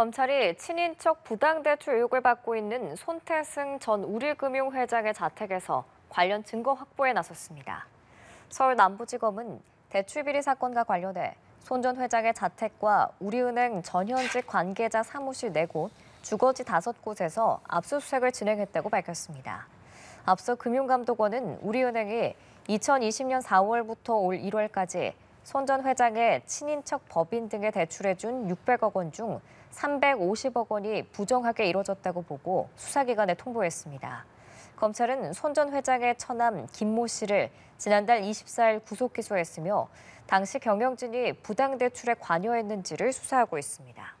검찰이 친인척 부당대출 의혹을 받고 있는 손태승 전 우리금융회장의 자택에서 관련 증거 확보에 나섰습니다. 서울 남부지검은 대출 비리 사건과 관련해 손 전 회장의 자택과 우리은행 전현직 관계자 사무실 4곳, 주거지 5곳에서 압수수색을 진행했다고 밝혔습니다. 앞서 금융감독원은 우리은행이 2020년 4월부터 올 1월까지 손전 회장의 친인척 법인 등에 대출해준 600억 원 중 350억 원이 부정하게 이루어졌다고 보고 수사기관에 통보했습니다. 검찰은 손 전 회장의 처남 김모 씨를 지난달 24일 구속 기소했으며 당시 경영진이 부당 대출에 관여했는지를 수사하고 있습니다.